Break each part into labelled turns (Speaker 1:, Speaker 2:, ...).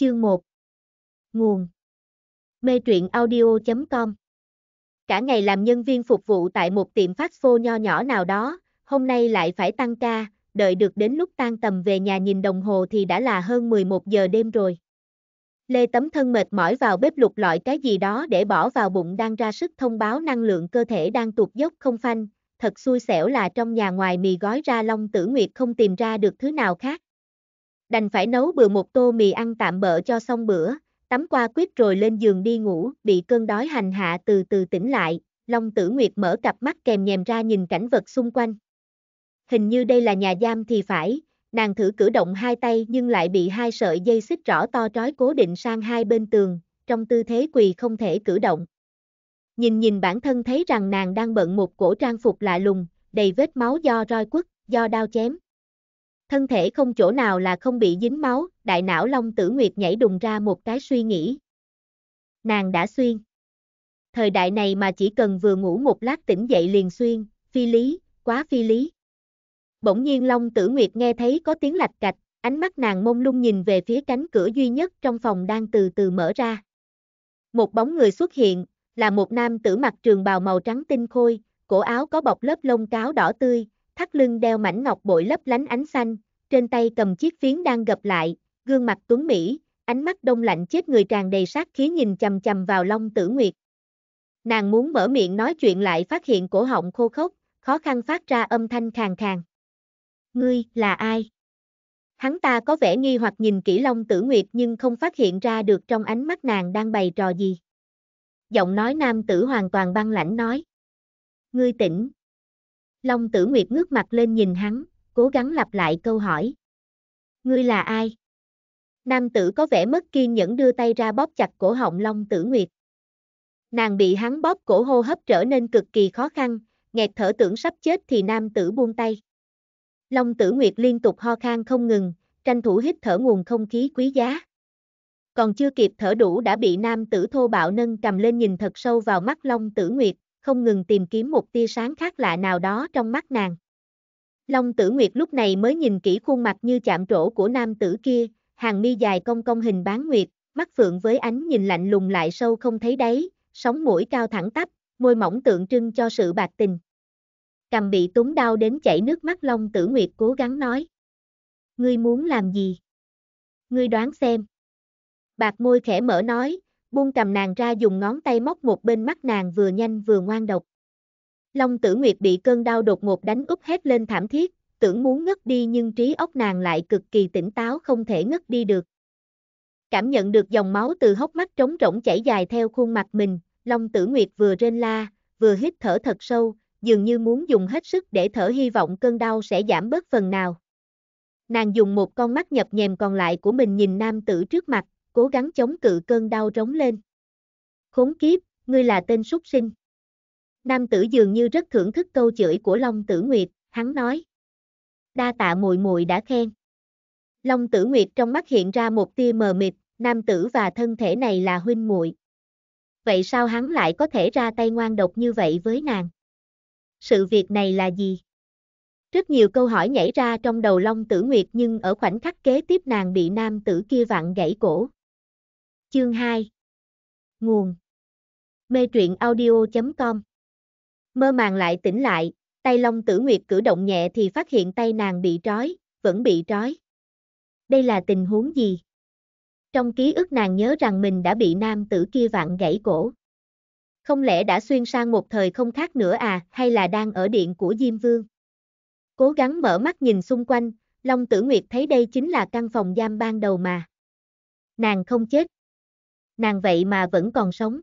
Speaker 1: Chương 1 Nguồn Mê truyện audio.com Cả ngày làm nhân viên phục vụ tại một tiệm phát phô nho nhỏ nào đó, hôm nay lại phải tăng ca, đợi được đến lúc tan tầm về nhà nhìn đồng hồ thì đã là hơn 11 giờ đêm rồi. Lê Tấm thân mệt mỏi vào bếp lục lọi cái gì đó để bỏ vào bụng đang ra sức thông báo năng lượng cơ thể đang tụt dốc không phanh, thật xui xẻo là trong nhà ngoài mì gói ra Long Tử Nguyệt không tìm ra được thứ nào khác đành phải nấu bừa một tô mì ăn tạm bợ cho xong bữa, tắm qua quyết rồi lên giường đi ngủ, bị cơn đói hành hạ từ từ tỉnh lại, Long Tử Nguyệt mở cặp mắt kèm nhèm ra nhìn cảnh vật xung quanh. Hình như đây là nhà giam thì phải, nàng thử cử động hai tay nhưng lại bị hai sợi dây xích rõ to trói cố định sang hai bên tường, trong tư thế quỳ không thể cử động. Nhìn nhìn bản thân thấy rằng nàng đang bận một cổ trang phục lạ lùng, đầy vết máu do roi quất, do đao chém. Thân thể không chỗ nào là không bị dính máu, đại não Long Tử Nguyệt nhảy đùng ra một cái suy nghĩ. Nàng đã xuyên. Thời đại này mà chỉ cần vừa ngủ một lát tỉnh dậy liền xuyên, phi lý, quá phi lý. Bỗng nhiên Long Tử Nguyệt nghe thấy có tiếng lạch cạch, ánh mắt nàng mông lung nhìn về phía cánh cửa duy nhất trong phòng đang từ từ mở ra. Một bóng người xuất hiện, là một nam tử mặc trường bào màu trắng tinh khôi, cổ áo có bọc lớp lông cáo đỏ tươi, thắt lưng đeo mảnh ngọc bội lấp lánh ánh xanh, trên tay cầm chiếc phiến đang gập lại, gương mặt tuấn Mỹ, ánh mắt đông lạnh chết người tràn đầy sát khí nhìn chầm chầm vào Long Tử Nguyệt. Nàng muốn mở miệng nói chuyện lại phát hiện cổ họng khô khốc, khó khăn phát ra âm thanh khàn khàn. Ngươi là ai? Hắn ta có vẻ nghi hoặc nhìn kỹ Long Tử Nguyệt nhưng không phát hiện ra được trong ánh mắt nàng đang bày trò gì. Giọng nói nam tử hoàn toàn băng lãnh nói. Ngươi tỉnh, Long tử nguyệt ngước mặt lên nhìn hắn, cố gắng lặp lại câu hỏi. Ngươi là ai? Nam tử có vẻ mất kiên nhẫn đưa tay ra bóp chặt cổ họng Long tử nguyệt. Nàng bị hắn bóp cổ hô hấp trở nên cực kỳ khó khăn, nghẹt thở tưởng sắp chết thì nam tử buông tay. Long tử nguyệt liên tục ho khan không ngừng, tranh thủ hít thở nguồn không khí quý giá. Còn chưa kịp thở đủ đã bị nam tử thô bạo nâng cầm lên nhìn thật sâu vào mắt Long tử nguyệt, không ngừng tìm kiếm một tia sáng khác lạ nào đó trong mắt nàng. Long tử nguyệt lúc này mới nhìn kỹ khuôn mặt như chạm trổ của nam tử kia, hàng mi dài cong cong hình bán nguyệt, mắt phượng với ánh nhìn lạnh lùng lại sâu không thấy đáy, sóng mũi cao thẳng tắp, môi mỏng tượng trưng cho sự bạc tình. Cầm bị túng đau đến chảy nước mắt Long tử nguyệt cố gắng nói. Ngươi muốn làm gì? Ngươi đoán xem. Bạc môi khẽ mở nói, buông cầm nàng ra dùng ngón tay móc một bên mắt nàng vừa nhanh vừa ngoan độc. Long tử nguyệt bị cơn đau đột ngột đánh úp hết lên thảm thiết, tưởng muốn ngất đi nhưng trí óc nàng lại cực kỳ tỉnh táo không thể ngất đi được. Cảm nhận được dòng máu từ hốc mắt trống rỗng chảy dài theo khuôn mặt mình, Long tử nguyệt vừa rên la, vừa hít thở thật sâu, dường như muốn dùng hết sức để thở hy vọng cơn đau sẽ giảm bớt phần nào. Nàng dùng một con mắt nhập nhèm còn lại của mình nhìn nam tử trước mặt, cố gắng chống cự cơn đau rống lên. Khốn kiếp, ngươi là tên súc sinh. Nam tử dường như rất thưởng thức câu chửi của Long Tử Nguyệt, hắn nói. Đa tạ mùi mùi đã khen. Long Tử Nguyệt trong mắt hiện ra một tia mờ mịt, nam tử và thân thể này là huynh muội. Vậy sao hắn lại có thể ra tay ngoan độc như vậy với nàng? Sự việc này là gì? Rất nhiều câu hỏi nhảy ra trong đầu Long Tử Nguyệt nhưng ở khoảnh khắc kế tiếp nàng bị nam tử kia vặn gãy cổ. Chương 2 Nguồn Mê truyện audio.com Mơ màng lại tỉnh lại, tay Long Tử Nguyệt cử động nhẹ thì phát hiện tay nàng bị trói, vẫn bị trói. Đây là tình huống gì? Trong ký ức nàng nhớ rằng mình đã bị nam tử kia vặn gãy cổ. Không lẽ đã xuyên sang một thời không khác nữa à, hay là đang ở điện của Diêm Vương? Cố gắng mở mắt nhìn xung quanh, Long Tử Nguyệt thấy đây chính là căn phòng giam ban đầu mà. Nàng không chết nàng vậy mà vẫn còn sống.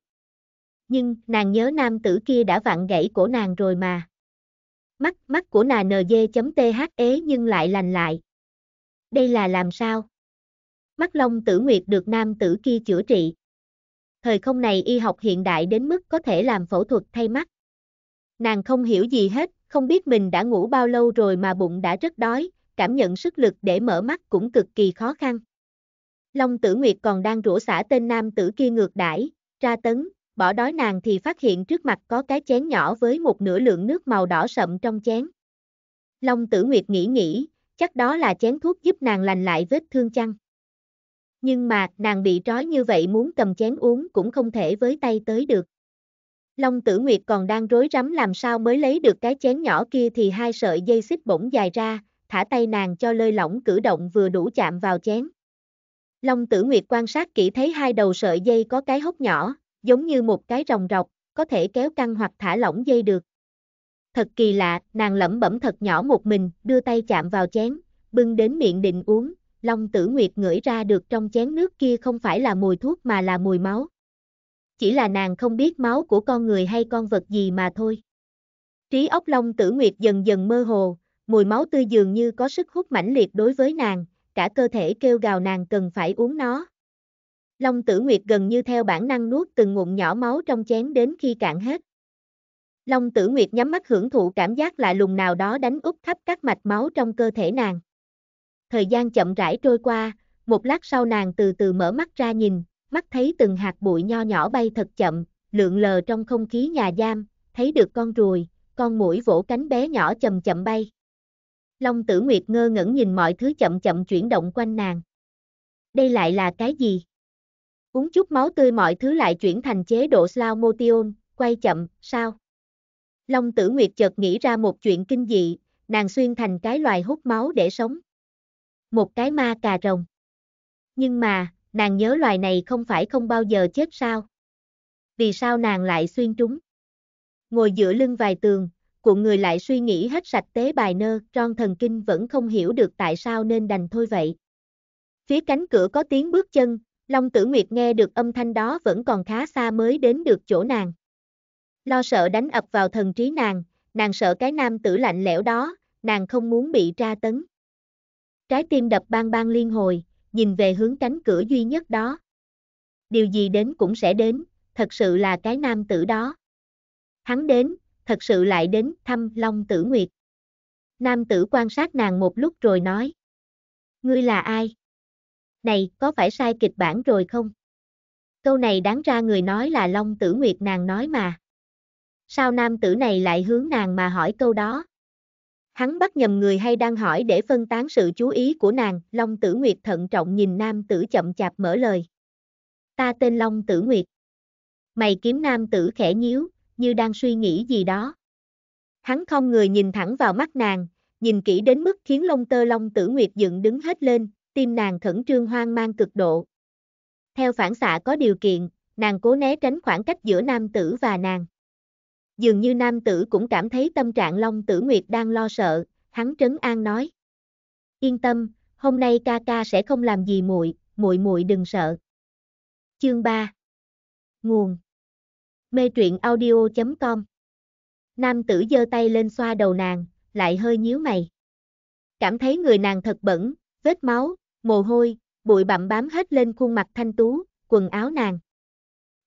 Speaker 1: Nhưng, nàng nhớ nam tử kia đã vặn gãy cổ nàng rồi mà. Mắt, mắt của nàng nd.the nhưng lại lành lại. Đây là làm sao? Mắt Long Tử Nguyệt được nam tử kia chữa trị. Thời không này y học hiện đại đến mức có thể làm phẫu thuật thay mắt. Nàng không hiểu gì hết, không biết mình đã ngủ bao lâu rồi mà bụng đã rất đói, cảm nhận sức lực để mở mắt cũng cực kỳ khó khăn. Long Tử Nguyệt còn đang rủa xả tên nam tử kia ngược đãi, ra tấn, bỏ đói nàng thì phát hiện trước mặt có cái chén nhỏ với một nửa lượng nước màu đỏ sậm trong chén. Long Tử Nguyệt nghĩ nghĩ, chắc đó là chén thuốc giúp nàng lành lại vết thương chăng. Nhưng mà, nàng bị trói như vậy muốn cầm chén uống cũng không thể với tay tới được. Long Tử Nguyệt còn đang rối rắm làm sao mới lấy được cái chén nhỏ kia thì hai sợi dây xích bỗng dài ra, thả tay nàng cho lơi lỏng cử động vừa đủ chạm vào chén. Long tử nguyệt quan sát kỹ thấy hai đầu sợi dây có cái hốc nhỏ, giống như một cái rồng rọc, có thể kéo căng hoặc thả lỏng dây được. Thật kỳ lạ, nàng lẩm bẩm thật nhỏ một mình, đưa tay chạm vào chén, bưng đến miệng định uống, Long tử nguyệt ngửi ra được trong chén nước kia không phải là mùi thuốc mà là mùi máu. Chỉ là nàng không biết máu của con người hay con vật gì mà thôi. Trí óc Long tử nguyệt dần dần mơ hồ, mùi máu tươi dường như có sức hút mãnh liệt đối với nàng, cả cơ thể kêu gào nàng cần phải uống nó. Long tử nguyệt gần như theo bản năng nuốt từng ngụm nhỏ máu trong chén đến khi cạn hết. Long tử nguyệt nhắm mắt hưởng thụ cảm giác lạ lùng nào đó đánh úp khắp các mạch máu trong cơ thể nàng. Thời gian chậm rãi trôi qua, một lát sau nàng từ từ mở mắt ra nhìn, mắt thấy từng hạt bụi nho nhỏ bay thật chậm, lượn lờ trong không khí nhà giam, thấy được con ruồi, con mũi vỗ cánh bé nhỏ chậm chậm bay. Long Tử Nguyệt ngơ ngẩn nhìn mọi thứ chậm chậm chuyển động quanh nàng. Đây lại là cái gì? Uống chút máu tươi mọi thứ lại chuyển thành chế độ slow motion, quay chậm, sao? Long Tử Nguyệt chợt nghĩ ra một chuyện kinh dị, nàng xuyên thành cái loài hút máu để sống. Một cái ma cà rồng. Nhưng mà, nàng nhớ loài này không phải không bao giờ chết sao? Vì sao nàng lại xuyên trúng? Ngồi giữa lưng vài tường, của người lại suy nghĩ hết sạch tế bài nơ, ron thần kinh vẫn không hiểu được tại sao nên đành thôi vậy. Phía cánh cửa có tiếng bước chân, Long Tử Nguyệt nghe được âm thanh đó vẫn còn khá xa mới đến được chỗ nàng. Lo sợ đánh ập vào thần trí nàng, nàng sợ cái nam tử lạnh lẽo đó, nàng không muốn bị tra tấn. Trái tim đập bang bang liên hồi, nhìn về hướng cánh cửa duy nhất đó. Điều gì đến cũng sẽ đến, thật sự là cái nam tử đó. Hắn đến, thật sự lại đến thăm Long Tử Nguyệt. Nam tử quan sát nàng một lúc rồi nói. Ngươi là ai? Này, có phải sai kịch bản rồi không? Câu này đáng ra người nói là Long Tử Nguyệt nàng nói mà. Sao nam tử này lại hướng nàng mà hỏi câu đó? Hắn bắt nhầm người hay đang hỏi để phân tán sự chú ý của nàng, Long Tử Nguyệt thận trọng nhìn nam tử chậm chạp mở lời. Ta tên Long Tử Nguyệt. Mày kiếm nam tử khẽ nhíu, như đang suy nghĩ gì đó. Hắn không người nhìn thẳng vào mắt nàng, nhìn kỹ đến mức khiến lông tơ long tử nguyệt dựng đứng hết lên, tim nàng khẩn trương hoang mang cực độ. Theo phản xạ có điều kiện, nàng cố né tránh khoảng cách giữa nam tử và nàng. Dường như nam tử cũng cảm thấy tâm trạng long tử nguyệt đang lo sợ, hắn trấn an nói. Yên tâm, hôm nay ca ca sẽ không làm gì muội, muội muội đừng sợ. Chương 3 Nguồn Mê truyện audio.com Nam tử giơ tay lên xoa đầu nàng, lại hơi nhíu mày. Cảm thấy người nàng thật bẩn, vết máu, mồ hôi, bụi bặm bám hết lên khuôn mặt thanh tú, quần áo nàng.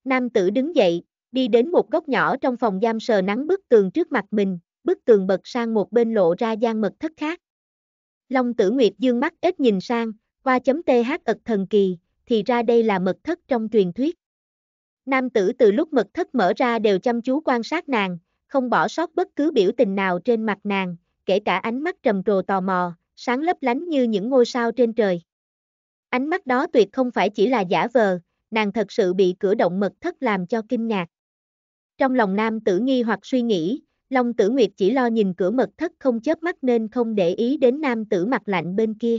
Speaker 1: Nam tử đứng dậy, đi đến một góc nhỏ trong phòng giam sờ nắng bức tường trước mặt mình, bức tường bật sang một bên lộ ra gian mật thất khác. Long tử nguyệt dương mắt ít nhìn sang, qua chấm th ật thần kỳ, thì ra đây là mật thất trong truyền thuyết. Nam tử từ lúc mật thất mở ra đều chăm chú quan sát nàng, không bỏ sót bất cứ biểu tình nào trên mặt nàng, kể cả ánh mắt trầm trồ tò mò, sáng lấp lánh như những ngôi sao trên trời. Ánh mắt đó tuyệt không phải chỉ là giả vờ, nàng thật sự bị cửa động mật thất làm cho kinh ngạc. Trong lòng nam tử nghi hoặc suy nghĩ, Long tử nguyệt chỉ lo nhìn cửa mật thất không chớp mắt nên không để ý đến nam tử mặt lạnh bên kia.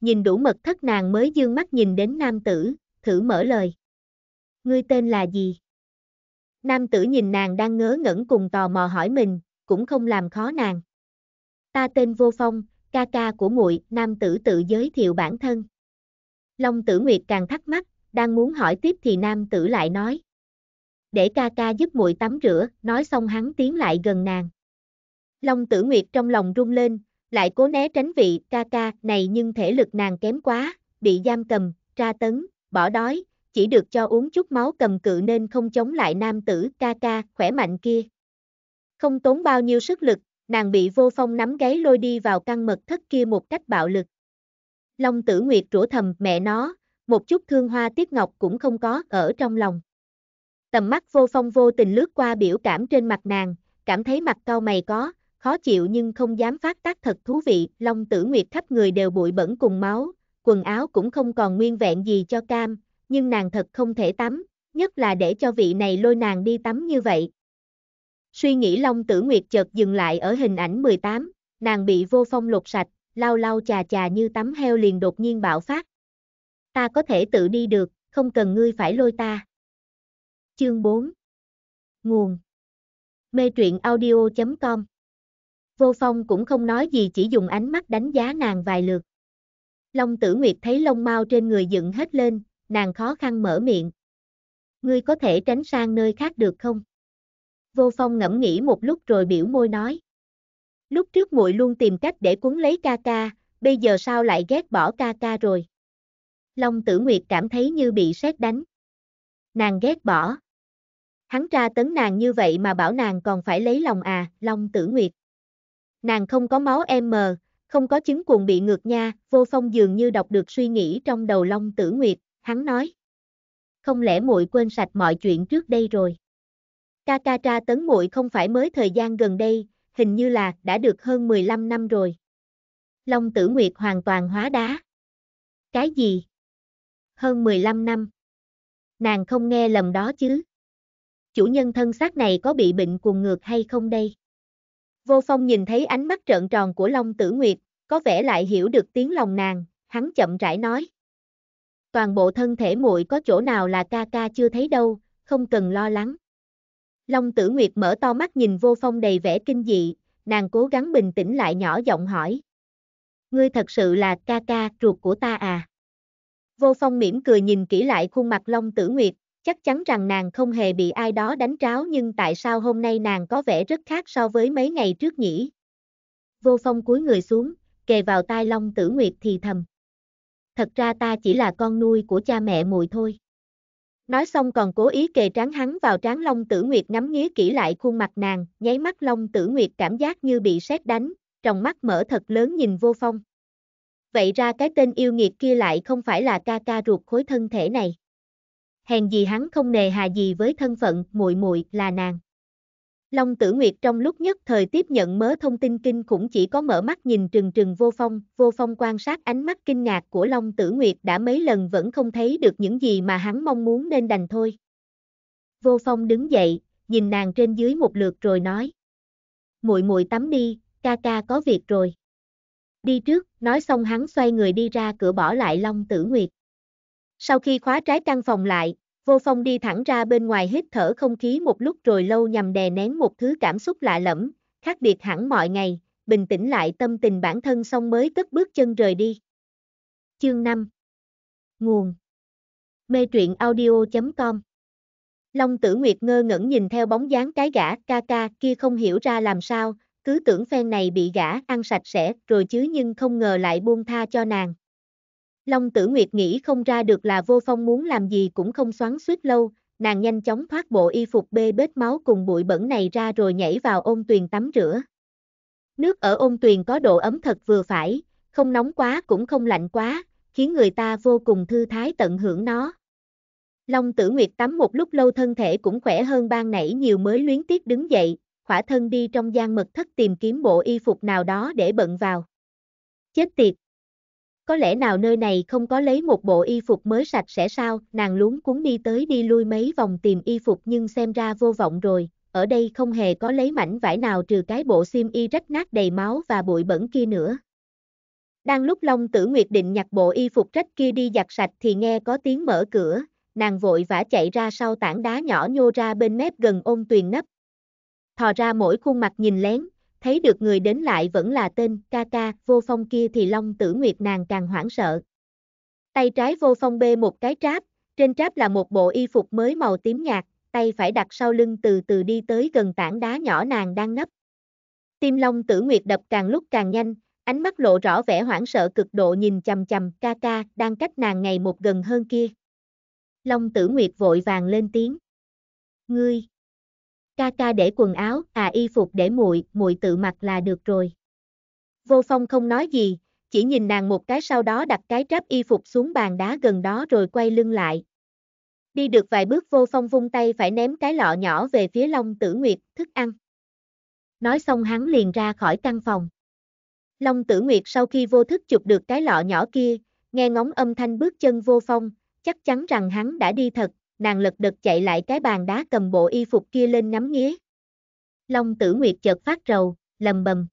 Speaker 1: Nhìn đủ mật thất nàng mới dương mắt nhìn đến nam tử, thử mở lời. Ngươi tên là gì? Nam tử nhìn nàng đang ngớ ngẩn cùng tò mò hỏi mình, cũng không làm khó nàng. Ta tên Vô Phong, ca ca của muội, nam tử tự giới thiệu bản thân. Long Tử Nguyệt càng thắc mắc, đang muốn hỏi tiếp thì nam tử lại nói: "Để ca ca giúp muội tắm rửa." Nói xong hắn tiến lại gần nàng. Long Tử Nguyệt trong lòng rung lên, lại cố né tránh vị ca ca này nhưng thể lực nàng kém quá, bị giam cầm, tra tấn, bỏ đói, chỉ được cho uống chút máu cầm cự nên không chống lại nam tử ca ca khỏe mạnh kia. Không tốn bao nhiêu sức lực, nàng bị vô phong nắm gáy lôi đi vào căn mật thất kia một cách bạo lực. Long tử nguyệt rủa thầm mẹ nó, một chút thương hoa tiết ngọc cũng không có ở trong lòng. Tầm mắt vô phong vô tình lướt qua biểu cảm trên mặt nàng, cảm thấy mặt cau mày có, khó chịu nhưng không dám phát tác thật thú vị, Long tử nguyệt khắp người đều bụi bẩn cùng máu, quần áo cũng không còn nguyên vẹn gì cho cam, nhưng nàng thật không thể tắm, nhất là để cho vị này lôi nàng đi tắm như vậy. Suy nghĩ Long Tử Nguyệt chợt dừng lại ở hình ảnh 18, nàng bị vô phong lột sạch, lau lau chà chà như tắm heo liền đột nhiên bạo phát. Ta có thể tự đi được, không cần ngươi phải lôi ta. Chương 4 Nguồn Mê truyện audio.com Vô phong cũng không nói gì chỉ dùng ánh mắt đánh giá nàng vài lượt. Long tử nguyệt thấy lông mau trên người dựng hết lên, nàng khó khăn mở miệng. Ngươi có thể tránh sang nơi khác được không? Vô Phong ngẫm nghĩ một lúc rồi biểu môi nói. Lúc trước muội luôn tìm cách để cuốn lấy ca ca, bây giờ sao lại ghét bỏ ca ca rồi? Long Tử Nguyệt cảm thấy như bị sét đánh. Nàng ghét bỏ. Hắn tra tấn nàng như vậy mà bảo nàng còn phải lấy lòng à, Long Tử Nguyệt. Nàng không có máu em mờ, không có chứng cuồng bị ngược nha, vô phong dường như đọc được suy nghĩ trong đầu Long Tử Nguyệt, hắn nói. Không lẽ muội quên sạch mọi chuyện trước đây rồi? Ca ca tra tấn muội không phải mới thời gian gần đây, hình như là đã được hơn 15 năm rồi. Long tử nguyệt hoàn toàn hóa đá. Cái gì? Hơn 15 năm. Nàng không nghe lầm đó chứ. Chủ nhân thân xác này có bị bệnh cuồng ngược hay không đây? Vô phong nhìn thấy ánh mắt trợn tròn của Long tử nguyệt, có vẻ lại hiểu được tiếng lòng nàng, hắn chậm rãi nói toàn bộ thân thể muội có chỗ nào là ca ca chưa thấy đâu, không cần lo lắng. Long tử nguyệt mở to mắt nhìn vô phong đầy vẻ kinh dị, nàng cố gắng bình tĩnh lại nhỏ giọng hỏi. Ngươi thật sự là ca ca ruột của ta à? Vô phong mỉm cười nhìn kỹ lại khuôn mặt Long tử nguyệt, chắc chắn rằng nàng không hề bị ai đó đánh tráo nhưng tại sao hôm nay nàng có vẻ rất khác so với mấy ngày trước nhỉ? Vô phong cúi người xuống, kề vào tai Long tử nguyệt thì thầm thật ra ta chỉ là con nuôi của cha mẹ mùi thôi. Nói xong còn cố ý kề trán hắn vào trán Long Tử Nguyệt ngắm nghía kỹ lại khuôn mặt nàng, nháy mắt Long Tử Nguyệt cảm giác như bị sét đánh, trong mắt mở thật lớn nhìn vô phong. Vậy ra cái tên yêu nghiệt kia lại không phải là ca ca ruột khối thân thể này. Hèn gì hắn không nề hà gì với thân phận muội muội là nàng. Long Tử Nguyệt trong lúc nhất thời tiếp nhận mớ thông tin kinh cũng chỉ có mở mắt nhìn trừng trừng vô phong, vô phong quan sát ánh mắt kinh ngạc của Long Tử Nguyệt đã mấy lần vẫn không thấy được những gì mà hắn mong muốn nên đành thôi. Vô phong đứng dậy, nhìn nàng trên dưới một lượt rồi nói. muội muội tắm đi, ca ca có việc rồi. Đi trước, nói xong hắn xoay người đi ra cửa bỏ lại Long Tử Nguyệt. Sau khi khóa trái căn phòng lại, Vô phong đi thẳng ra bên ngoài hít thở không khí một lúc rồi lâu nhằm đè nén một thứ cảm xúc lạ lẫm, khác biệt hẳn mọi ngày, bình tĩnh lại tâm tình bản thân xong mới cất bước chân rời đi. Chương 5 Nguồn Mê truyện audio.com Long tử nguyệt ngơ ngẩn nhìn theo bóng dáng cái gã ca ca kia không hiểu ra làm sao, cứ tưởng phen này bị gã ăn sạch sẽ rồi chứ nhưng không ngờ lại buông tha cho nàng. Long Tử Nguyệt nghĩ không ra được là vô phong muốn làm gì cũng không xoắn suýt lâu, nàng nhanh chóng thoát bộ y phục bê bết máu cùng bụi bẩn này ra rồi nhảy vào ôn tuyền tắm rửa. Nước ở ôn tuyền có độ ấm thật vừa phải, không nóng quá cũng không lạnh quá, khiến người ta vô cùng thư thái tận hưởng nó. Long Tử Nguyệt tắm một lúc lâu thân thể cũng khỏe hơn ban nãy nhiều mới luyến tiếc đứng dậy, khỏa thân đi trong gian mật thất tìm kiếm bộ y phục nào đó để bận vào. Chết tiệt! Có lẽ nào nơi này không có lấy một bộ y phục mới sạch sẽ sao, nàng lúng cuốn đi tới đi lui mấy vòng tìm y phục nhưng xem ra vô vọng rồi, ở đây không hề có lấy mảnh vải nào trừ cái bộ xiêm y rách nát đầy máu và bụi bẩn kia nữa. Đang lúc Long Tử Nguyệt định nhặt bộ y phục rách kia đi giặt sạch thì nghe có tiếng mở cửa, nàng vội vã chạy ra sau tảng đá nhỏ nhô ra bên mép gần ôn tuyền nấp. Thò ra mỗi khuôn mặt nhìn lén, thấy được người đến lại vẫn là tên ca ca vô phong kia thì Long Tử Nguyệt nàng càng hoảng sợ. Tay trái vô phong bê một cái tráp, trên tráp là một bộ y phục mới màu tím nhạt, tay phải đặt sau lưng từ từ đi tới gần tảng đá nhỏ nàng đang nấp. Tim Long Tử Nguyệt đập càng lúc càng nhanh, ánh mắt lộ rõ vẻ hoảng sợ cực độ nhìn chầm chầm ca ca đang cách nàng ngày một gần hơn kia. Long Tử Nguyệt vội vàng lên tiếng. Ngươi! Ca ca để quần áo, à y phục để muội, muội tự mặc là được rồi. Vô Phong không nói gì, chỉ nhìn nàng một cái sau đó đặt cái tráp y phục xuống bàn đá gần đó rồi quay lưng lại. Đi được vài bước Vô Phong vung tay phải ném cái lọ nhỏ về phía Long Tử Nguyệt, thức ăn. Nói xong hắn liền ra khỏi căn phòng. Long Tử Nguyệt sau khi vô thức chụp được cái lọ nhỏ kia, nghe ngóng âm thanh bước chân Vô Phong, chắc chắn rằng hắn đã đi thật, nàng lật đật chạy lại cái bàn đá cầm bộ y phục kia lên ngắm nghía. Long tử nguyệt chợt phát rầu, lầm bầm.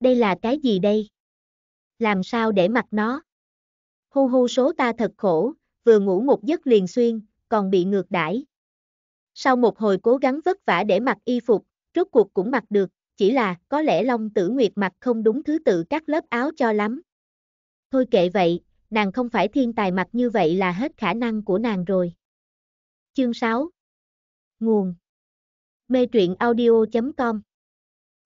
Speaker 1: Đây là cái gì đây? Làm sao để mặc nó? Hu hu số ta thật khổ, vừa ngủ một giấc liền xuyên, còn bị ngược đãi. Sau một hồi cố gắng vất vả để mặc y phục, rốt cuộc cũng mặc được, chỉ là có lẽ Long Tử Nguyệt mặc không đúng thứ tự các lớp áo cho lắm. Thôi kệ vậy, nàng không phải thiên tài mặc như vậy là hết khả năng của nàng rồi. Chương 6 Nguồn Mê truyện audio.com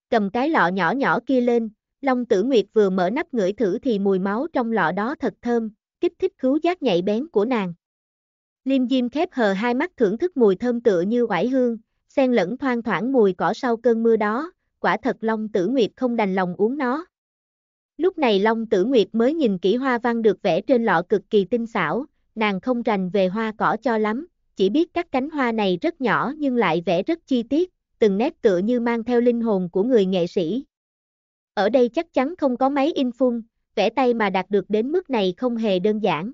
Speaker 1: Cầm cái lọ nhỏ nhỏ kia lên, Long Tử Nguyệt vừa mở nắp ngửi thử thì mùi máu trong lọ đó thật thơm, kích thích cứu giác nhạy bén của nàng. Liêm Diêm khép hờ hai mắt thưởng thức mùi thơm tựa như oải hương, xen lẫn thoang thoảng mùi cỏ sau cơn mưa đó, quả thật Long Tử Nguyệt không đành lòng uống nó. Lúc này Long Tử Nguyệt mới nhìn kỹ hoa văn được vẽ trên lọ cực kỳ tinh xảo, nàng không rành về hoa cỏ cho lắm, chỉ biết các cánh hoa này rất nhỏ nhưng lại vẽ rất chi tiết, từng nét tựa như mang theo linh hồn của người nghệ sĩ. Ở đây chắc chắn không có máy in phun, vẽ tay mà đạt được đến mức này không hề đơn giản.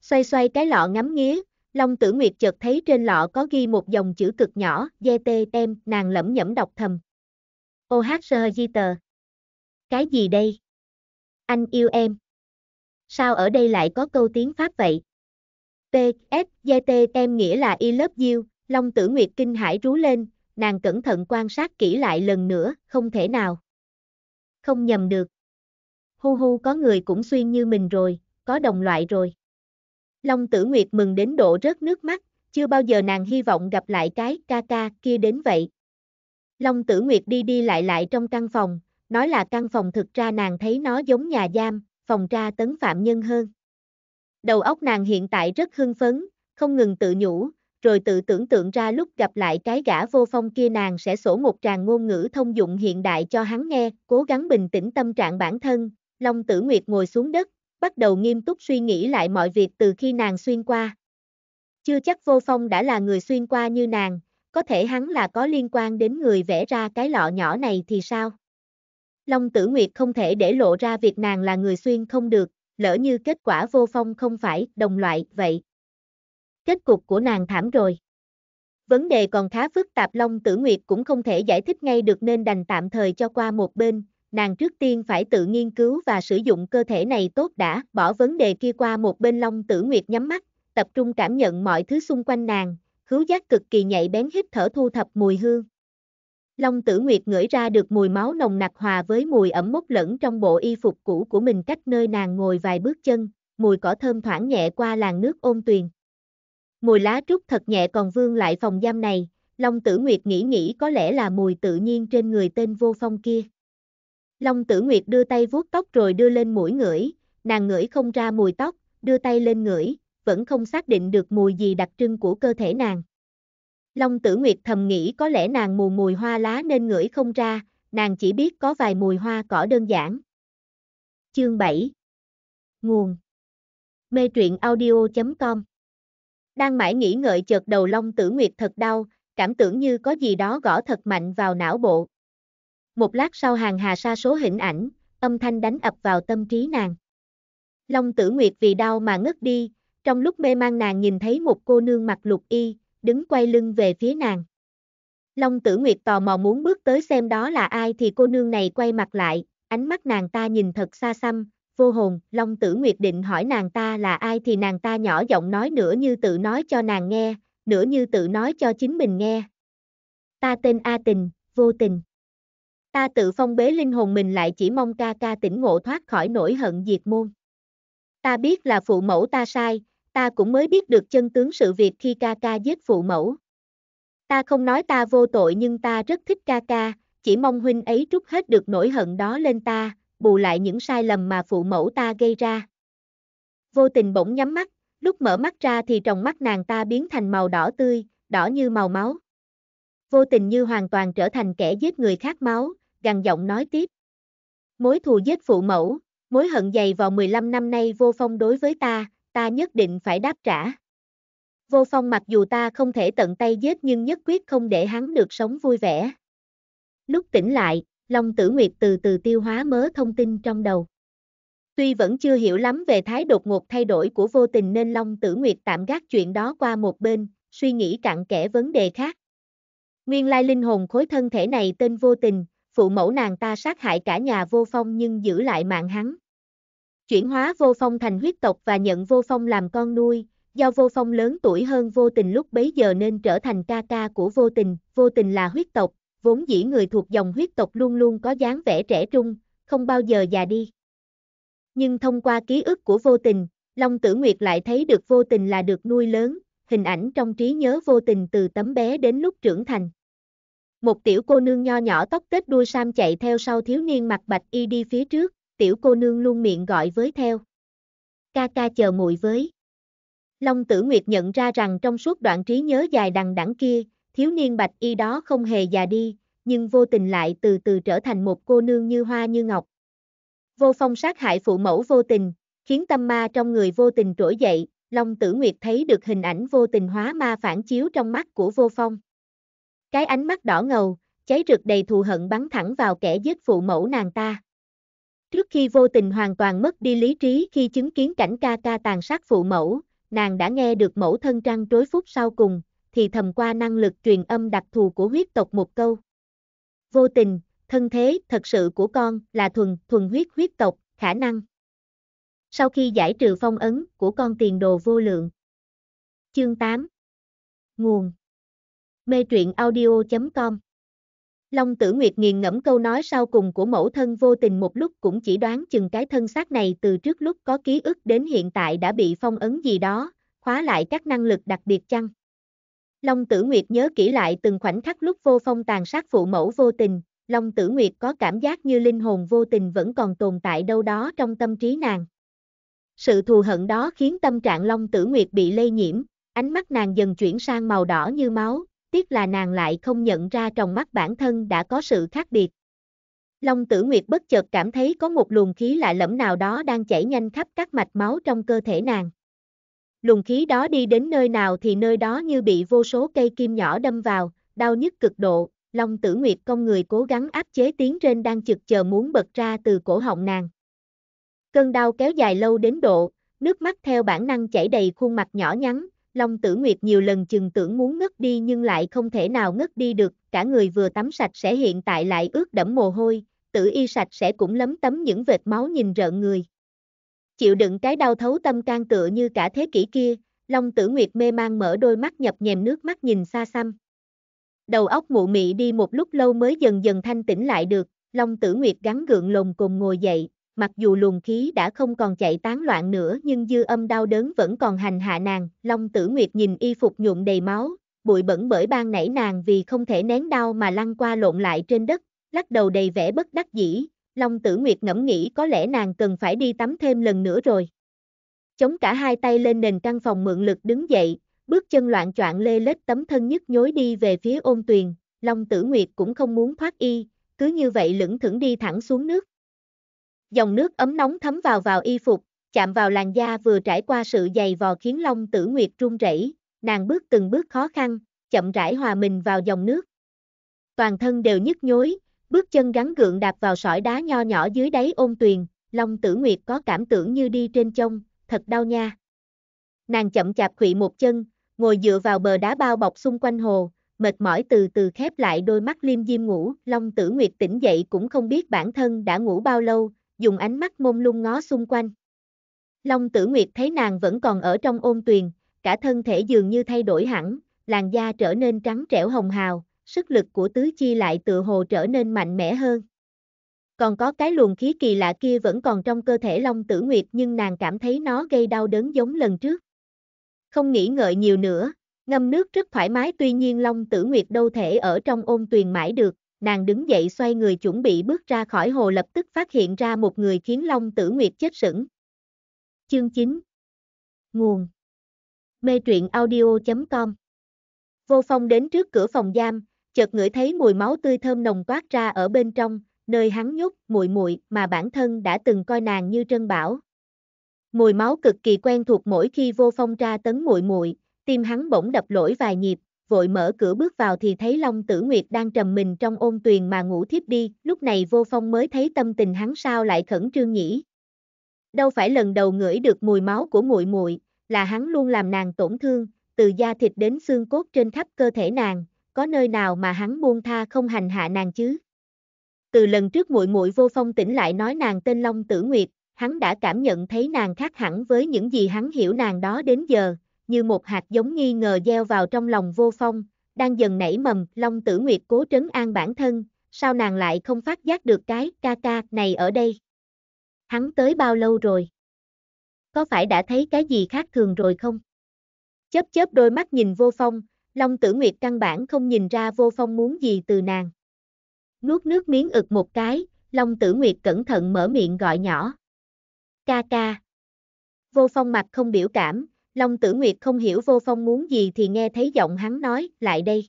Speaker 1: Xoay xoay cái lọ ngắm nghía, Long Tử Nguyệt chợt thấy trên lọ có ghi một dòng chữ cực nhỏ, tê tem, nàng lẩm nhẩm đọc thầm. OHSHGT. Cái gì đây? Anh yêu em. Sao ở đây lại có câu tiếng Pháp vậy? em nghĩa là I lớp diêu, Long Tử Nguyệt kinh hãi rú lên, nàng cẩn thận quan sát kỹ lại lần nữa, không thể nào. Không nhầm được. Hu hu có người cũng xuyên như mình rồi, có đồng loại rồi. Long Tử Nguyệt mừng đến độ rớt nước mắt, chưa bao giờ nàng hy vọng gặp lại cái ca ca kia đến vậy. Long Tử Nguyệt đi đi lại lại trong căn phòng, nói là căn phòng thực ra nàng thấy nó giống nhà giam, phòng tra tấn phạm nhân hơn. Đầu óc nàng hiện tại rất hưng phấn, không ngừng tự nhủ, rồi tự tưởng tượng ra lúc gặp lại cái gã vô phong kia nàng sẽ sổ một tràng ngôn ngữ thông dụng hiện đại cho hắn nghe, cố gắng bình tĩnh tâm trạng bản thân, Long Tử Nguyệt ngồi xuống đất, bắt đầu nghiêm túc suy nghĩ lại mọi việc từ khi nàng xuyên qua. Chưa chắc vô phong đã là người xuyên qua như nàng, có thể hắn là có liên quan đến người vẽ ra cái lọ nhỏ này thì sao? Long Tử Nguyệt không thể để lộ ra việc nàng là người xuyên không được, lỡ như kết quả vô phong không phải đồng loại vậy. Kết cục của nàng thảm rồi. Vấn đề còn khá phức tạp Long Tử Nguyệt cũng không thể giải thích ngay được nên đành tạm thời cho qua một bên, nàng trước tiên phải tự nghiên cứu và sử dụng cơ thể này tốt đã, bỏ vấn đề kia qua một bên Long Tử Nguyệt nhắm mắt, tập trung cảm nhận mọi thứ xung quanh nàng, khứu giác cực kỳ nhạy bén hít thở thu thập mùi hương. Long Tử Nguyệt ngửi ra được mùi máu nồng nặc hòa với mùi ẩm mốc lẫn trong bộ y phục cũ của mình cách nơi nàng ngồi vài bước chân, mùi cỏ thơm thoảng nhẹ qua làn nước ôn tuyền. Mùi lá trúc thật nhẹ còn vương lại phòng giam này, Long Tử Nguyệt nghĩ nghĩ có lẽ là mùi tự nhiên trên người tên vô phong kia. Long Tử Nguyệt đưa tay vuốt tóc rồi đưa lên mũi ngửi, nàng ngửi không ra mùi tóc, đưa tay lên ngửi, vẫn không xác định được mùi gì đặc trưng của cơ thể nàng. Long Tử Nguyệt thầm nghĩ có lẽ nàng mù mùi hoa lá nên ngửi không ra, nàng chỉ biết có vài mùi hoa cỏ đơn giản. Chương 7 Nguồn Mê truyện audio.com Đang mãi nghĩ ngợi chợt đầu Long Tử Nguyệt thật đau, cảm tưởng như có gì đó gõ thật mạnh vào não bộ. Một lát sau hàng hà sa số hình ảnh, âm thanh đánh ập vào tâm trí nàng. Long Tử Nguyệt vì đau mà ngất đi, trong lúc mê mang nàng nhìn thấy một cô nương mặc lục y, đứng quay lưng về phía nàng. Long tử nguyệt tò mò muốn bước tới xem đó là ai thì cô nương này quay mặt lại, ánh mắt nàng ta nhìn thật xa xăm, vô hồn, Long Tử Nguyệt định hỏi nàng ta là ai thì nàng ta nhỏ giọng nói nửa như tự nói cho nàng nghe, nửa như tự nói cho chính mình nghe. Ta tên A Tình, vô tình. Ta tự phong bế linh hồn mình lại chỉ mong ca ca tỉnh ngộ thoát khỏi nỗi hận diệt môn. Ta biết là phụ mẫu ta sai, ta cũng mới biết được chân tướng sự việc khi ca ca giết phụ mẫu. Ta không nói ta vô tội nhưng ta rất thích ca ca, chỉ mong huynh ấy trút hết được nỗi hận đó lên ta, bù lại những sai lầm mà phụ mẫu ta gây ra. Vô tình bỗng nhắm mắt, lúc mở mắt ra thì trong mắt nàng ta biến thành màu đỏ tươi, đỏ như màu máu. Vô tình như hoàn toàn trở thành kẻ giết người khác máu, gằn giọng nói tiếp. Mối thù giết phụ mẫu, mối hận dày vào 15 năm nay vô phong đối với ta, ta nhất định phải đáp trả. Vô phong mặc dù ta không thể tận tay giết nhưng nhất quyết không để hắn được sống vui vẻ. Lúc tỉnh lại, Long Tử Nguyệt từ từ tiêu hóa mớ thông tin trong đầu. Tuy vẫn chưa hiểu lắm về thái đột ngột thay đổi của vô tình nên Long Tử Nguyệt tạm gác chuyện đó qua một bên, suy nghĩ cặn kẽ vấn đề khác. Nguyên lai linh hồn khối thân thể này tên vô tình, phụ mẫu nàng ta sát hại cả nhà vô phong nhưng giữ lại mạng hắn chuyển hóa vô phong thành huyết tộc và nhận vô phong làm con nuôi, do vô phong lớn tuổi hơn vô tình lúc bấy giờ nên trở thành ca ca của vô tình, vô tình là huyết tộc, vốn dĩ người thuộc dòng huyết tộc luôn luôn có dáng vẻ trẻ trung, không bao giờ già đi. Nhưng thông qua ký ức của vô tình, Long Tử Nguyệt lại thấy được vô tình là được nuôi lớn, hình ảnh trong trí nhớ vô tình từ tấm bé đến lúc trưởng thành. Một tiểu cô nương nho nhỏ tóc tết đuôi sam chạy theo sau thiếu niên mặc bạch y đi phía trước, tiểu cô nương luôn miệng gọi với theo. Ca ca chờ muội với. Long Tử Nguyệt nhận ra rằng trong suốt đoạn trí nhớ dài đằng đẵng kia, thiếu niên bạch y đó không hề già đi, nhưng vô tình lại từ từ trở thành một cô nương như hoa như ngọc. Vô phong sát hại phụ mẫu vô tình, khiến tâm ma trong người vô tình trỗi dậy, Long Tử Nguyệt thấy được hình ảnh vô tình hóa ma phản chiếu trong mắt của vô phong. Cái ánh mắt đỏ ngầu, cháy rực đầy thù hận bắn thẳng vào kẻ giết phụ mẫu nàng ta. Trước khi vô tình hoàn toàn mất đi lý trí khi chứng kiến cảnh ca ca tàn sát phụ mẫu, nàng đã nghe được mẫu thân trăng trối phút sau cùng, thì thầm qua năng lực truyền âm đặc thù của huyết tộc một câu. Vô tình, thân thế thật sự của con là thuần, thuần huyết huyết tộc, khả năng. Sau khi giải trừ phong ấn của con tiền đồ vô lượng. Chương 8 Nguồn Mê truyện audio.com Long Tử Nguyệt nghiền ngẫm câu nói sau cùng của mẫu thân vô tình một lúc cũng chỉ đoán chừng cái thân xác này từ trước lúc có ký ức đến hiện tại đã bị phong ấn gì đó, khóa lại các năng lực đặc biệt chăng. Long Tử Nguyệt nhớ kỹ lại từng khoảnh khắc lúc vô phong tàn sát phụ mẫu vô tình, Long Tử Nguyệt có cảm giác như linh hồn vô tình vẫn còn tồn tại đâu đó trong tâm trí nàng. Sự thù hận đó khiến tâm trạng Long Tử Nguyệt bị lây nhiễm, ánh mắt nàng dần chuyển sang màu đỏ như máu, tiếc là nàng lại không nhận ra trong mắt bản thân đã có sự khác biệt. Long tử nguyệt bất chợt cảm thấy có một luồng khí lạ lẫm nào đó đang chảy nhanh khắp các mạch máu trong cơ thể nàng. Luồng khí đó đi đến nơi nào thì nơi đó như bị vô số cây kim nhỏ đâm vào, đau nhức cực độ, Long tử nguyệt con người cố gắng áp chế tiếng trên đang chực chờ muốn bật ra từ cổ họng nàng. Cơn đau kéo dài lâu đến độ, nước mắt theo bản năng chảy đầy khuôn mặt nhỏ nhắn, Long Tử Nguyệt nhiều lần chừng tưởng muốn ngất đi nhưng lại không thể nào ngất đi được, cả người vừa tắm sạch sẽ hiện tại lại ướt đẫm mồ hôi, tử y sạch sẽ cũng lấm tấm những vệt máu nhìn rợn người. Chịu đựng cái đau thấu tâm can tựa như cả thế kỷ kia, Long Tử Nguyệt mê mang mở đôi mắt nhập nhèm nước mắt nhìn xa xăm. Đầu óc mụ mị đi một lúc lâu mới dần dần thanh tỉnh lại được, Long Tử Nguyệt gắn gượng lồng cùng ngồi dậy, mặc dù luồng khí đã không còn chạy tán loạn nữa nhưng dư âm đau đớn vẫn còn hành hạ nàng, Long Tử Nguyệt nhìn y phục nhuộm đầy máu, bụi bẩn bởi ban nảy nàng vì không thể nén đau mà lăn qua lộn lại trên đất, lắc đầu đầy vẻ bất đắc dĩ, Long Tử Nguyệt ngẫm nghĩ có lẽ nàng cần phải đi tắm thêm lần nữa rồi. Chống cả hai tay lên nền căn phòng mượn lực đứng dậy, bước chân loạn choạng lê lết tấm thân nhức nhối đi về phía ôn tuyền, Long Tử Nguyệt cũng không muốn thoát y, cứ như vậy lững thững đi thẳng xuống nước. Dòng nước ấm nóng thấm vào vào y phục, chạm vào làn da vừa trải qua sự dày vò khiến Long Tử Nguyệt run rẩy, nàng bước từng bước khó khăn, chậm rãi hòa mình vào dòng nước. Toàn thân đều nhức nhối, bước chân gắn gượng đạp vào sỏi đá nho nhỏ dưới đáy ôn tuyền, Long Tử Nguyệt có cảm tưởng như đi trên chông, thật đau nha. Nàng chậm chạp khuỵu một chân, ngồi dựa vào bờ đá bao bọc xung quanh hồ, mệt mỏi từ từ khép lại đôi mắt liêm diêm ngủ, Long Tử Nguyệt tỉnh dậy cũng không biết bản thân đã ngủ bao lâu, dùng ánh mắt mông lung ngó xung quanh. Long tử nguyệt thấy nàng vẫn còn ở trong ôn tuyền, cả thân thể dường như thay đổi hẳn, làn da trở nên trắng trẻo hồng hào, sức lực của tứ chi lại tự hồ trở nên mạnh mẽ hơn. Còn có cái luồng khí kỳ lạ kia vẫn còn trong cơ thể Long Tử Nguyệt nhưng nàng cảm thấy nó gây đau đớn giống lần trước. Không nghĩ ngợi nhiều nữa, ngâm nước rất thoải mái tuy nhiên Long Tử Nguyệt đâu thể ở trong ôn tuyền mãi được, nàng đứng dậy xoay người chuẩn bị bước ra khỏi hồ lập tức phát hiện ra một người khiến Long Tử Nguyệt chết sững. Chương 9 Nguồn Mê truyện audio.com Vô phong đến trước cửa phòng giam, chợt ngửi thấy mùi máu tươi thơm nồng toát ra ở bên trong, nơi hắn nhúc mùi mùi mà bản thân đã từng coi nàng như trân bảo. Mùi máu cực kỳ quen thuộc mỗi khi vô phong ra tấn mùi mùi tim hắn bỗng đập lỗi vài nhịp, vội mở cửa bước vào thì thấy Long Tử Nguyệt đang trầm mình trong ôn tuyền mà ngủ thiếp đi, lúc này vô phong mới thấy tâm tình hắn sao lại khẩn trương nhỉ. Đâu phải lần đầu ngửi được mùi máu của muội muội, là hắn luôn làm nàng tổn thương, từ da thịt đến xương cốt trên khắp cơ thể nàng, có nơi nào mà hắn buông tha không hành hạ nàng chứ? Từ lần trước muội muội vô phong tỉnh lại nói nàng tên Long Tử Nguyệt, hắn đã cảm nhận thấy nàng khác hẳn với những gì hắn hiểu nàng đó đến giờ, như một hạt giống nghi ngờ gieo vào trong lòng vô phong, đang dần nảy mầm, Long Tử Nguyệt cố trấn an bản thân, sao nàng lại không phát giác được cái ca ca này ở đây. Hắn tới bao lâu rồi? Có phải đã thấy cái gì khác thường rồi không? Chớp chớp đôi mắt nhìn vô phong, Long Tử Nguyệt căn bản không nhìn ra vô phong muốn gì từ nàng. Nuốt nước miếng ực một cái, Long Tử Nguyệt cẩn thận mở miệng gọi nhỏ. Ca ca. Vô phong mặt không biểu cảm, Long Tử Nguyệt không hiểu vô phong muốn gì thì nghe thấy giọng hắn nói, lại đây.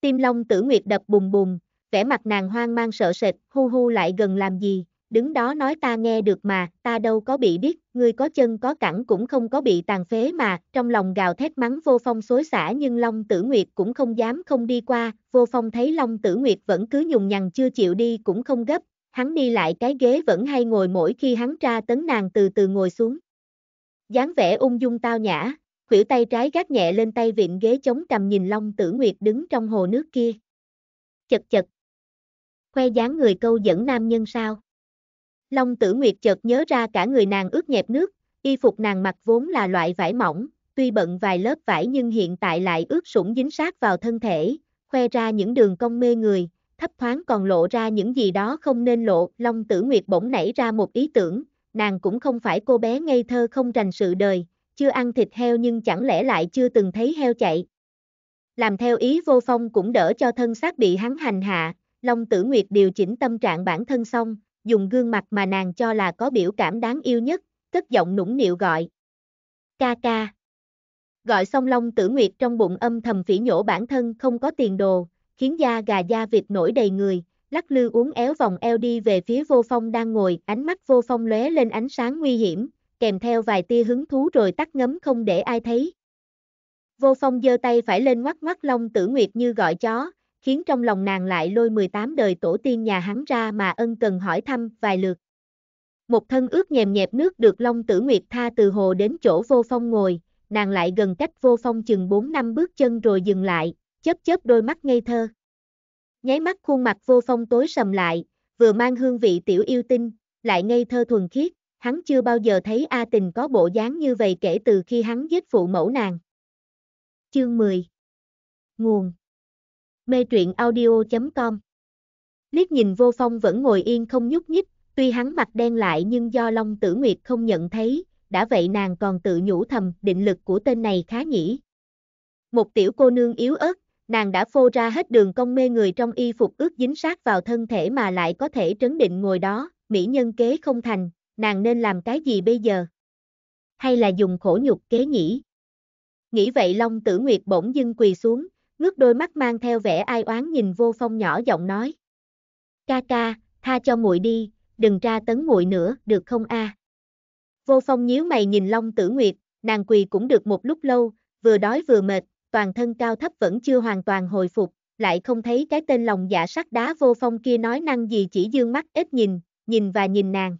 Speaker 1: Tim Long Tử Nguyệt đập bùng bùng, vẻ mặt nàng hoang mang sợ sệt, hu hu lại gần làm gì, đứng đó nói ta nghe được mà, ta đâu có bị biết, ngươi có chân có cẳng cũng không có bị tàn phế mà, trong lòng gào thét mắng vô phong xối xả nhưng Long Tử Nguyệt cũng không dám không đi qua, vô phong thấy Long Tử Nguyệt vẫn cứ nhùng nhằn chưa chịu đi cũng không gấp, hắn đi lại cái ghế vẫn hay ngồi mỗi khi hắn tra tấn nàng từ từ ngồi xuống dáng vẻ ung dung tao nhã, khuỷu tay trái gác nhẹ lên tay vịn ghế chống cằm nhìn Long Tử Nguyệt đứng trong hồ nước kia. Chật chật. Khoe dáng người câu dẫn nam nhân sao? Long Tử Nguyệt chợt nhớ ra cả người nàng ướt nhẹp nước, y phục nàng mặc vốn là loại vải mỏng, tuy bận vài lớp vải nhưng hiện tại lại ướt sũng dính sát vào thân thể, khoe ra những đường cong mê người, thấp thoáng còn lộ ra những gì đó không nên lộ. Long Tử Nguyệt bỗng nảy ra một ý tưởng, nàng cũng không phải cô bé ngây thơ không rành sự đời, chưa ăn thịt heo nhưng chẳng lẽ lại chưa từng thấy heo chạy. Làm theo ý vô phong cũng đỡ cho thân xác bị hắn hành hạ, Long Tử Nguyệt điều chỉnh tâm trạng bản thân xong, dùng gương mặt mà nàng cho là có biểu cảm đáng yêu nhất, cất giọng nũng nịu gọi. Ca ca. Gọi xong Long Tử Nguyệt trong bụng âm thầm phỉ nhổ bản thân không có tiền đồ, khiến da gà da vịt nổi đầy người, lắc lư uốn éo vòng eo đi về phía vô phong đang ngồi, ánh mắt vô phong lóe lên ánh sáng nguy hiểm, kèm theo vài tia hứng thú rồi tắt ngấm không để ai thấy. Vô phong giơ tay phải lên ngoắc ngoắc long tử nguyệt như gọi chó, khiến trong lòng nàng lại lôi 18 đời tổ tiên nhà hắn ra mà ân cần hỏi thăm vài lượt. Một thân ướt nhèm nhẹp nước được Long Tử Nguyệt tha từ hồ đến chỗ vô phong ngồi, nàng lại gần cách vô phong chừng 4 năm bước chân rồi dừng lại, chớp chớp đôi mắt ngây thơ. Nháy mắt khuôn mặt vô phong tối sầm lại, vừa mang hương vị tiểu yêu tinh, lại ngây thơ thuần khiết, hắn chưa bao giờ thấy A Tình có bộ dáng như vậy kể từ khi hắn giết phụ mẫu nàng. Chương 10 Nguồn Mê truyện audio.com Liếc nhìn vô phong vẫn ngồi yên không nhúc nhích, tuy hắn mặt đen lại nhưng do Long Tử Nguyệt không nhận thấy, đã vậy nàng còn tự nhủ thầm định lực của tên này khá nhỉ. Một tiểu cô nương yếu ớt, nàng đã phô ra hết đường công mê người trong y phục ướt dính sát vào thân thể mà lại có thể trấn định ngồi đó, mỹ nhân kế không thành, nàng nên làm cái gì bây giờ? Hay là dùng khổ nhục kế nhỉ? Nghĩ vậy Long Tử Nguyệt bỗng dưng quỳ xuống, ngước đôi mắt mang theo vẻ ai oán nhìn vô phong nhỏ giọng nói. Ca ca, tha cho muội đi, đừng tra tấn muội nữa, được không a? À? Vô phong nhíu mày nhìn Long Tử Nguyệt, nàng quỳ cũng được một lúc lâu, vừa đói vừa mệt, toàn thân cao thấp vẫn chưa hoàn toàn hồi phục, lại không thấy cái tên lòng dạ sắt đá vô phong kia nói năng gì chỉ dương mắt ít nhìn, nhìn và nhìn nàng.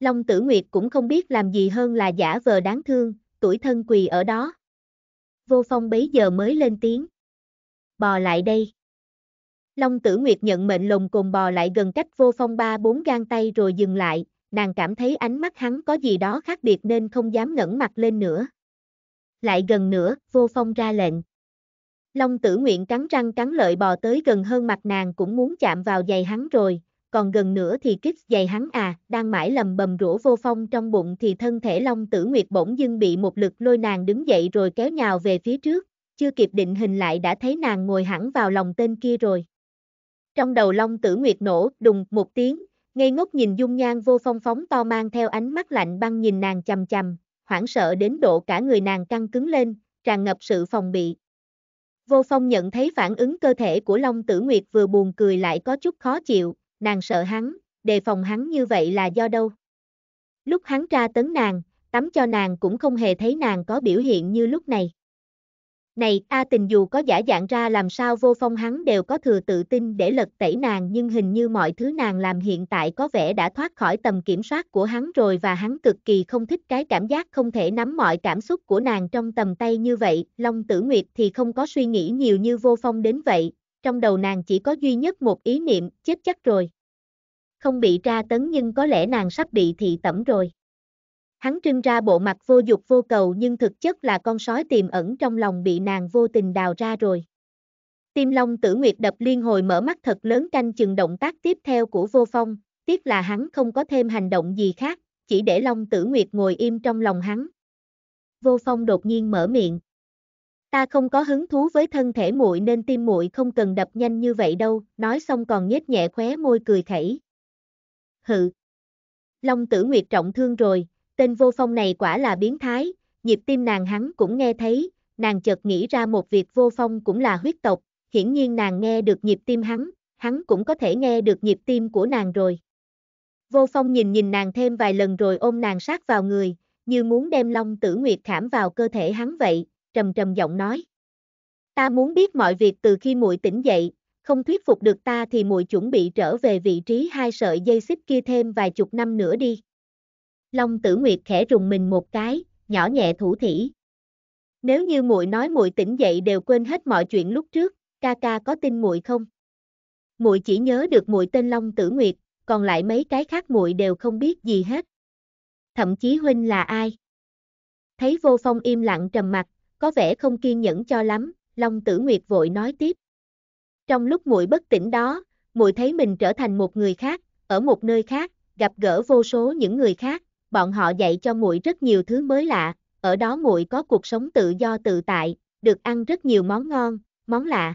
Speaker 1: Long tử nguyệt cũng không biết làm gì hơn là giả vờ đáng thương, tuổi thân quỳ ở đó. Vô phong bấy giờ mới lên tiếng. Bò lại đây. Long tử nguyệt nhận mệnh lồng cồn bò lại gần cách vô phong ba bốn gan tay rồi dừng lại, nàng cảm thấy ánh mắt hắn có gì đó khác biệt nên không dám ngẩng mặt lên nữa lại gần nữa, vô phong ra lệnh. Long tử nguyện cắn răng cắn lợi bò tới gần hơn mặt nàng cũng muốn chạm vào giày hắn rồi, còn gần nữa thì kích giày hắn à, đang mãi lầm bầm rủa vô phong trong bụng thì thân thể Long tử nguyệt bỗng dưng bị một lực lôi nàng đứng dậy rồi kéo nhào về phía trước, chưa kịp định hình lại đã thấy nàng ngồi hẳn vào lòng tên kia rồi. Trong đầu Long tử nguyệt nổ, đùng, một tiếng, ngây ngốc nhìn dung nhan vô phong phóng to mang theo ánh mắt lạnh băng nhìn nàng chầm chầm, hoảng sợ đến độ cả người nàng căng cứng lên, tràn ngập sự phòng bị. Vô Phong nhận thấy phản ứng cơ thể của Long Tử Nguyệt vừa buồn cười lại có chút khó chịu, nàng sợ hắn, đề phòng hắn như vậy là do đâu. Lúc hắn tra tấn nàng, tắm cho nàng cũng không hề thấy nàng có biểu hiện như lúc này. Này, A tình dù có giả dạng ra làm sao vô phong hắn đều có thừa tự tin để lật tẩy nàng nhưng hình như mọi thứ nàng làm hiện tại có vẻ đã thoát khỏi tầm kiểm soát của hắn rồi và hắn cực kỳ không thích cái cảm giác không thể nắm mọi cảm xúc của nàng trong tầm tay như vậy. Long tử nguyệt thì không có suy nghĩ nhiều như vô phong đến vậy, trong đầu nàng chỉ có duy nhất một ý niệm, chết chắc rồi. Không bị tra tấn nhưng có lẽ nàng sắp bị thị tẩm rồi. Hắn trưng ra bộ mặt vô dục vô cầu nhưng thực chất là con sói tiềm ẩn trong lòng bị nàng vô tình đào ra rồi. Tim Long Tử Nguyệt đập liên hồi mở mắt thật lớn canh chừng động tác tiếp theo của vô phong, tiếc là hắn không có thêm hành động gì khác, chỉ để Long Tử Nguyệt ngồi im trong lòng hắn. Vô phong đột nhiên mở miệng. Ta không có hứng thú với thân thể muội nên tim muội không cần đập nhanh như vậy đâu, nói xong còn nhếch nhẹ khóe môi cười khẩy. Hự. Long Tử Nguyệt trọng thương rồi, tên vô phong này quả là biến thái, nhịp tim nàng hắn cũng nghe thấy, nàng chợt nghĩ ra một việc vô phong cũng là huyết tộc, hiển nhiên nàng nghe được nhịp tim hắn, hắn cũng có thể nghe được nhịp tim của nàng rồi. Vô phong nhìn nhìn nàng thêm vài lần rồi ôm nàng sát vào người, như muốn đem long tử nguyệt khảm vào cơ thể hắn vậy, trầm trầm giọng nói. Ta muốn biết mọi việc từ khi muội tỉnh dậy, không thuyết phục được ta thì muội chuẩn bị trở về vị trí hai sợi dây xích kia thêm vài chục năm nữa đi. Long Tử Nguyệt khẽ rùng mình một cái, nhỏ nhẹ thủ thỉ. Nếu như muội nói muội tỉnh dậy đều quên hết mọi chuyện lúc trước, ca ca có tin muội không? Muội chỉ nhớ được muội tên Long Tử Nguyệt, còn lại mấy cái khác muội đều không biết gì hết. Thậm chí huynh là ai? Thấy Vô Phong im lặng trầm mặt, có vẻ không kiên nhẫn cho lắm, Long Tử Nguyệt vội nói tiếp. Trong lúc muội bất tỉnh đó, muội thấy mình trở thành một người khác, ở một nơi khác, gặp gỡ vô số những người khác, bọn họ dạy cho muội rất nhiều thứ mới lạ, ở đó muội có cuộc sống tự do tự tại, được ăn rất nhiều món ngon, món lạ.